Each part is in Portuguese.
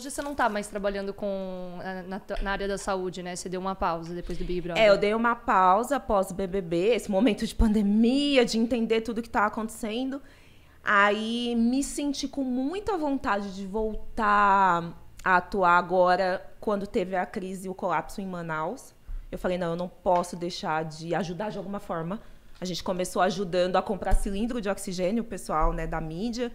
hoje você não tá mais trabalhando com eh, na, na, área da saúde, né? Você deu uma pausa depois do Big Brother. É, eu dei uma pausa após o BBB, esse momento de pandemia, de entender tudo que tá acontecendo. Aí me senti com muita vontade de voltar a atuar agora, quando teve a crise e o colapso em Manaus. Eu falei, não, eu não posso deixar de ajudar de alguma forma. A gente começou ajudando a comprar cilindro de oxigênio, o pessoal né, da mídia.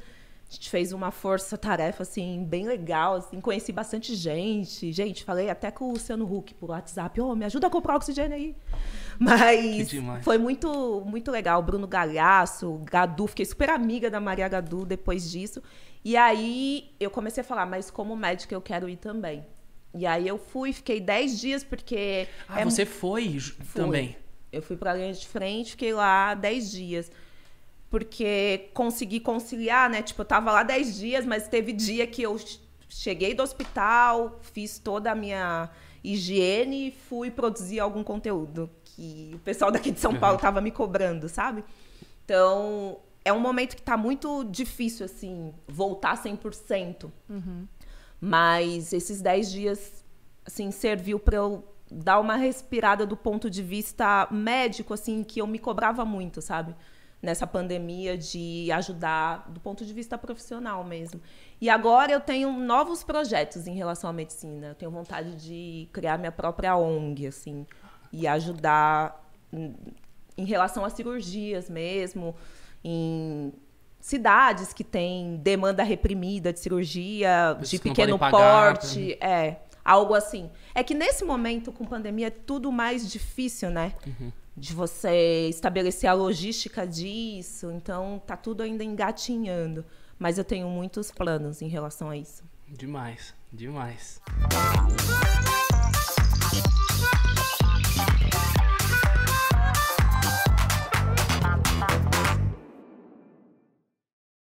A gente fez uma força-tarefa, assim, bem legal, assim, conheci bastante gente. Gente, falei até com o Luciano Huck por WhatsApp, ô, oh, me ajuda a comprar oxigênio aí. Mas foi muito, muito legal. Bruno Galhaço, Gadu, fiquei super amiga da Maria Gadu depois disso. E aí eu comecei a falar, mas como médica eu quero ir também. E aí eu fui, fiquei 10 dias, porque. Ah, é... você foi também? Eu fui a linha de frente, fiquei lá 10 dias porque consegui conciliar, né? Tipo, eu tava lá 10 dias, mas teve dia que eu cheguei do hospital, fiz toda a minha higiene e fui produzir algum conteúdo que o pessoal daqui de São uhum. Paulo tava me cobrando, sabe? Então, é um momento que tá muito difícil, assim, voltar 100%. Uhum. Mas esses 10 dias, assim, serviu para eu dar uma respirada do ponto de vista médico, assim, que eu me cobrava muito, sabe? nessa pandemia de ajudar do ponto de vista profissional mesmo. E agora eu tenho novos projetos em relação à medicina. Eu tenho vontade de criar minha própria ONG, assim, e ajudar em relação a cirurgias mesmo, em cidades que têm demanda reprimida de cirurgia, de pequeno pagar, porte, né? é, algo assim. É que nesse momento com pandemia é tudo mais difícil, né? Uhum de você estabelecer a logística disso. Então, tá tudo ainda engatinhando. Mas eu tenho muitos planos em relação a isso. Demais, demais.